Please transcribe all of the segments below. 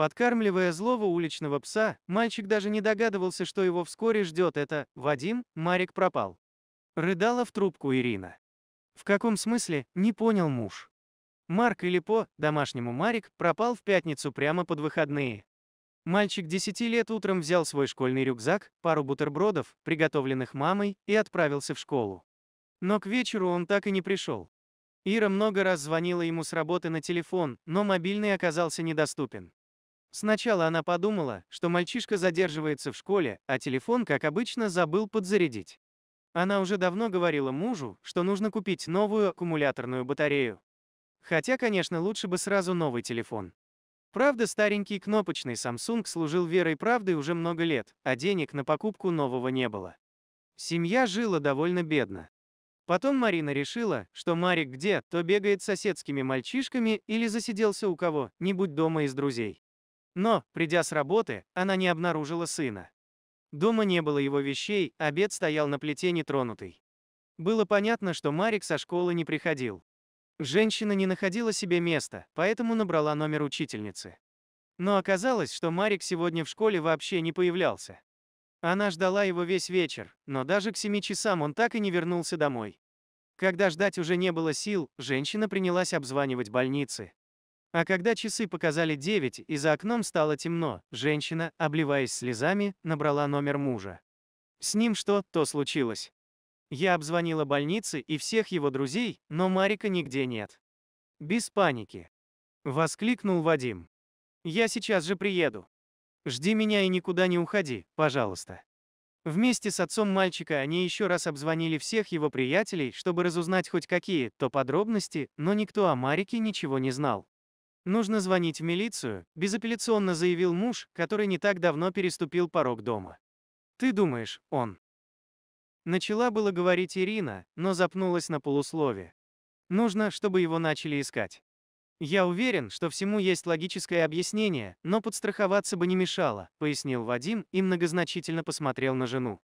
Подкармливая злого уличного пса, мальчик даже не догадывался, что его вскоре ждет это «Вадим, Марик пропал». Рыдала в трубку Ирина. В каком смысле, не понял муж. Марк или по, домашнему Марик, пропал в пятницу прямо под выходные. Мальчик 10 лет утром взял свой школьный рюкзак, пару бутербродов, приготовленных мамой, и отправился в школу. Но к вечеру он так и не пришел. Ира много раз звонила ему с работы на телефон, но мобильный оказался недоступен. Сначала она подумала, что мальчишка задерживается в школе, а телефон, как обычно, забыл подзарядить. Она уже давно говорила мужу, что нужно купить новую аккумуляторную батарею. Хотя, конечно, лучше бы сразу новый телефон. Правда, старенький кнопочный Samsung служил верой и правдой уже много лет, а денег на покупку нового не было. Семья жила довольно бедно. Потом Марина решила, что Марик где, то бегает с соседскими мальчишками или засиделся у кого-нибудь дома из друзей. Но, придя с работы, она не обнаружила сына. Дома не было его вещей, обед стоял на плите нетронутый. Было понятно, что Марик со школы не приходил. Женщина не находила себе места, поэтому набрала номер учительницы. Но оказалось, что Марик сегодня в школе вообще не появлялся. Она ждала его весь вечер, но даже к 7 часам он так и не вернулся домой. Когда ждать уже не было сил, женщина принялась обзванивать больницы, а когда часы показали 9 и за окном стало темно, женщина, обливаясь слезами, набрала номер мужа. С ним что-то случилось. Я обзвонила больницы и всех его друзей, но Марика нигде нет. Без паники. Воскликнул Вадим. Я сейчас же приеду. Жди меня и никуда не уходи, пожалуйста. Вместе с отцом мальчика они еще раз обзвонили всех его приятелей, чтобы разузнать хоть какие-то подробности, но никто о Марике ничего не знал. Нужно звонить в милицию, безапелляционно заявил муж, который не так давно переступил порог дома. Ты думаешь, он? Начала было говорить Ирина, но запнулась на полуслове. Нужно, чтобы его начали искать. Я уверен, что всему есть логическое объяснение, но подстраховаться бы не мешало, пояснил Вадим и многозначительно посмотрел на жену.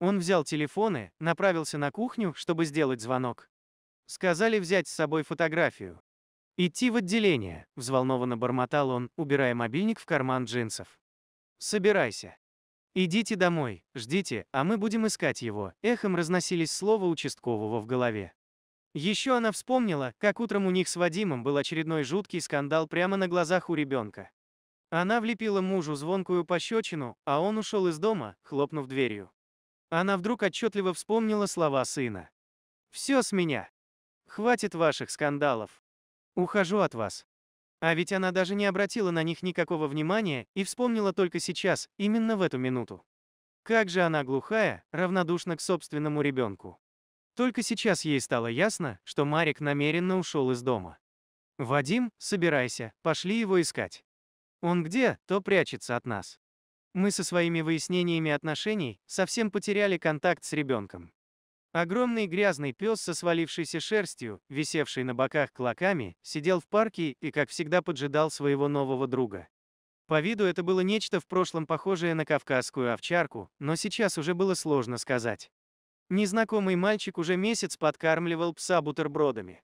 Он взял телефоны, направился на кухню, чтобы сделать звонок. Сказали взять с собой фотографию. «Идти в отделение», — взволнованно бормотал он, убирая мобильник в карман джинсов. «Собирайся. Идите домой, ждите, а мы будем искать его», — эхом разносились слова участкового в голове. Еще она вспомнила, как утром у них с Вадимом был очередной жуткий скандал прямо на глазах у ребенка. Она влепила мужу звонкую пощечину, а он ушел из дома, хлопнув дверью. Она вдруг отчетливо вспомнила слова сына. «Все с меня. Хватит ваших скандалов. Ухожу от вас. А ведь она даже не обратила на них никакого внимания и вспомнила только сейчас, именно в эту минуту. Как же она глухая, равнодушна к собственному ребенку. Только сейчас ей стало ясно, что Марик намеренно ушел из дома. «Вадим, собирайся, пошли его искать. Он где, то прячется от нас. Мы со своими выяснениями отношений совсем потеряли контакт с ребенком. Огромный грязный пес со свалившейся шерстью, висевший на боках клоками, сидел в парке и, как всегда, поджидал своего нового друга. По виду это было нечто в прошлом похожее на кавказскую овчарку, но сейчас уже было сложно сказать. Незнакомый мальчик уже месяц подкармливал пса бутербродами.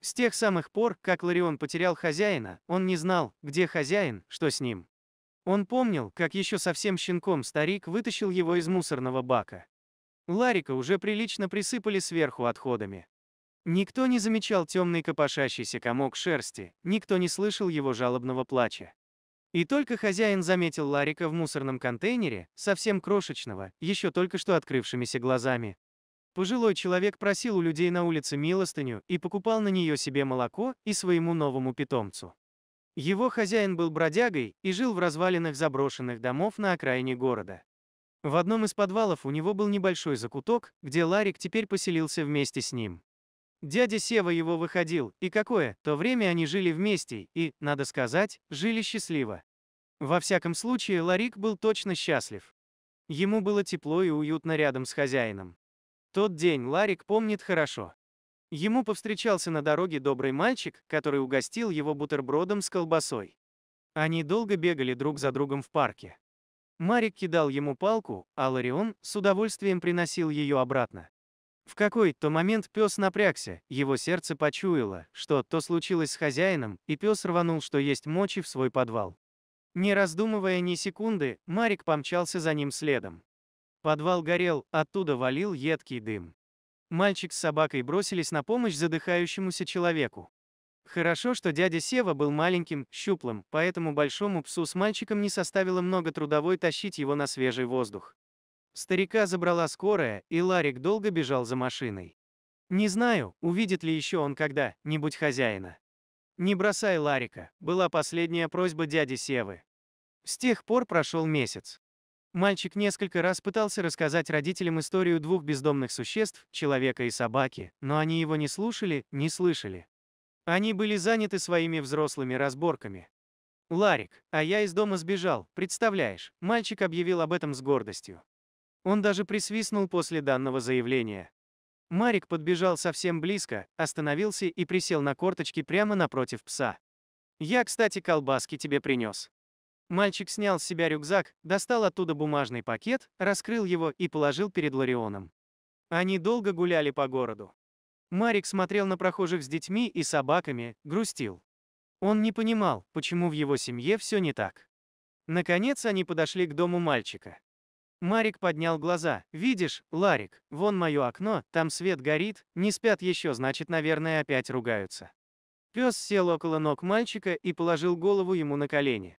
С тех самых пор, как Ларион потерял хозяина, он не знал, где хозяин, что с ним. Он помнил, как еще совсем щенком старик вытащил его из мусорного бака. Ларика уже прилично присыпали сверху отходами. Никто не замечал темный копошащийся комок шерсти, никто не слышал его жалобного плача. И только хозяин заметил Ларика в мусорном контейнере, совсем крошечного, еще только что открывшимися глазами. Пожилой человек просил у людей на улице милостыню и покупал на нее себе молоко и своему новому питомцу. Его хозяин был бродягой и жил в развалинах заброшенных домов на окраине города. В одном из подвалов у него был небольшой закуток, где Ларик теперь поселился вместе с ним. Дядя Сева его выходил, и какое, то время они жили вместе, и, надо сказать, жили счастливо. Во всяком случае, Ларик был точно счастлив. Ему было тепло и уютно рядом с хозяином. Тот день Ларик помнит хорошо. Ему повстречался на дороге добрый мальчик, который угостил его бутербродом с колбасой. Они долго бегали друг за другом в парке. Марик кидал ему палку, а Ларион с удовольствием приносил ее обратно. В какой-то момент пес напрягся, его сердце почуяло, что то случилось с хозяином, и пес рванул, что есть мочи в свой подвал. Не раздумывая ни секунды, Марик помчался за ним следом. Подвал горел, оттуда валил едкий дым. Мальчик с собакой бросились на помощь задыхающемуся человеку. Хорошо, что дядя Сева был маленьким, щуплым, поэтому большому псу с мальчиком не составило много трудовой тащить его на свежий воздух. Старика забрала скорая, и Ларик долго бежал за машиной. Не знаю, увидит ли еще он когда-нибудь хозяина. «Не бросай Ларика», была последняя просьба дяди Севы. С тех пор прошел месяц. Мальчик несколько раз пытался рассказать родителям историю двух бездомных существ, человека и собаки, но они его не слушали, не слышали. Они были заняты своими взрослыми разборками. Ларик, а я из дома сбежал, представляешь, мальчик объявил об этом с гордостью. Он даже присвистнул после данного заявления. Марик подбежал совсем близко, остановился и присел на корточки прямо напротив пса. «Я, кстати, колбаски тебе принес». Мальчик снял с себя рюкзак, достал оттуда бумажный пакет, раскрыл его и положил перед Ларионом. Они долго гуляли по городу. Марик смотрел на прохожих с детьми и собаками, грустил. Он не понимал, почему в его семье все не так. Наконец они подошли к дому мальчика. Марик поднял глаза. «Видишь, Ларик, вон мое окно, там свет горит, не спят еще, значит, наверное, опять ругаются». Пес сел около ног мальчика и положил голову ему на колени.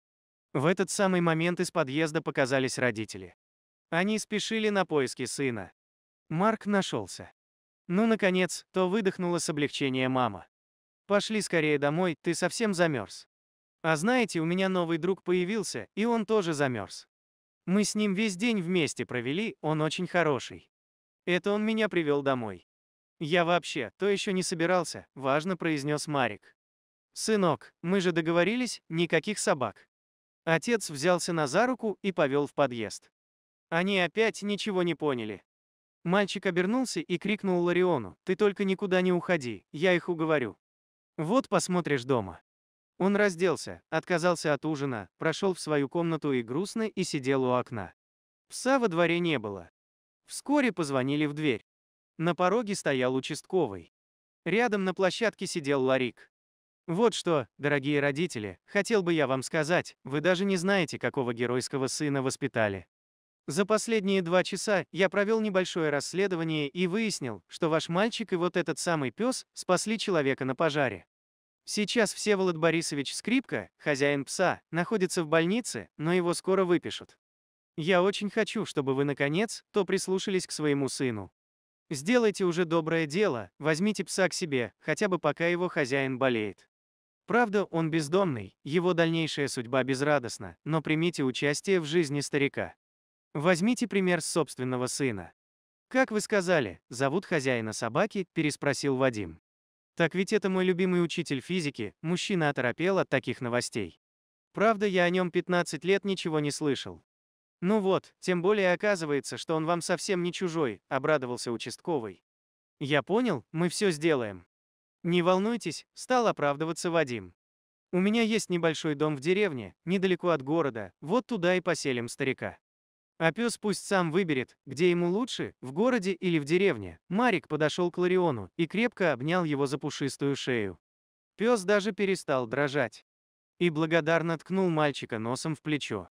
В этот самый момент из подъезда показались родители. Они спешили на поиски сына. Марк нашелся. Ну, наконец, то выдохнула с облегчения мама. Пошли скорее домой, ты совсем замерз. А знаете, у меня новый друг появился, и он тоже замерз. Мы с ним весь день вместе провели, он очень хороший. Это он меня привел домой. Я вообще, то еще не собирался, важно произнес Марик. Сынок, мы же договорились, никаких собак. Отец взялся на за руку и повел в подъезд. Они опять ничего не поняли. Мальчик обернулся и крикнул Лариону, «Ты только никуда не уходи, я их уговорю. Вот посмотришь дома». Он разделся, отказался от ужина, прошел в свою комнату и грустно и сидел у окна. Пса во дворе не было. Вскоре позвонили в дверь. На пороге стоял участковый. Рядом на площадке сидел Ларик. Вот что, дорогие родители, хотел бы я вам сказать, вы даже не знаете, какого геройского сына воспитали. За последние два часа я провел небольшое расследование и выяснил, что ваш мальчик и вот этот самый пес спасли человека на пожаре. Сейчас Всеволод Борисович Скрипка, хозяин пса, находится в больнице, но его скоро выпишут. Я очень хочу, чтобы вы, наконец, то прислушались к своему сыну. Сделайте уже доброе дело, возьмите пса к себе, хотя бы пока его хозяин болеет. Правда, он бездомный, его дальнейшая судьба безрадостна, но примите участие в жизни старика. Возьмите пример с собственного сына. «Как вы сказали, зовут хозяина собаки?» – переспросил Вадим. «Так ведь это мой любимый учитель физики, мужчина оторопел от таких новостей. Правда, я о нем 15 лет ничего не слышал». «Ну вот, тем более оказывается, что он вам совсем не чужой», – обрадовался участковый. «Я понял, мы все сделаем». «Не волнуйтесь», – стал оправдываться Вадим. «У меня есть небольшой дом в деревне, недалеко от города, вот туда и поселим старика». А пес пусть сам выберет, где ему лучше, в городе или в деревне. Марик подошел к Лариону и крепко обнял его за пушистую шею. Пес даже перестал дрожать. И благодарно ткнул мальчика носом в плечо.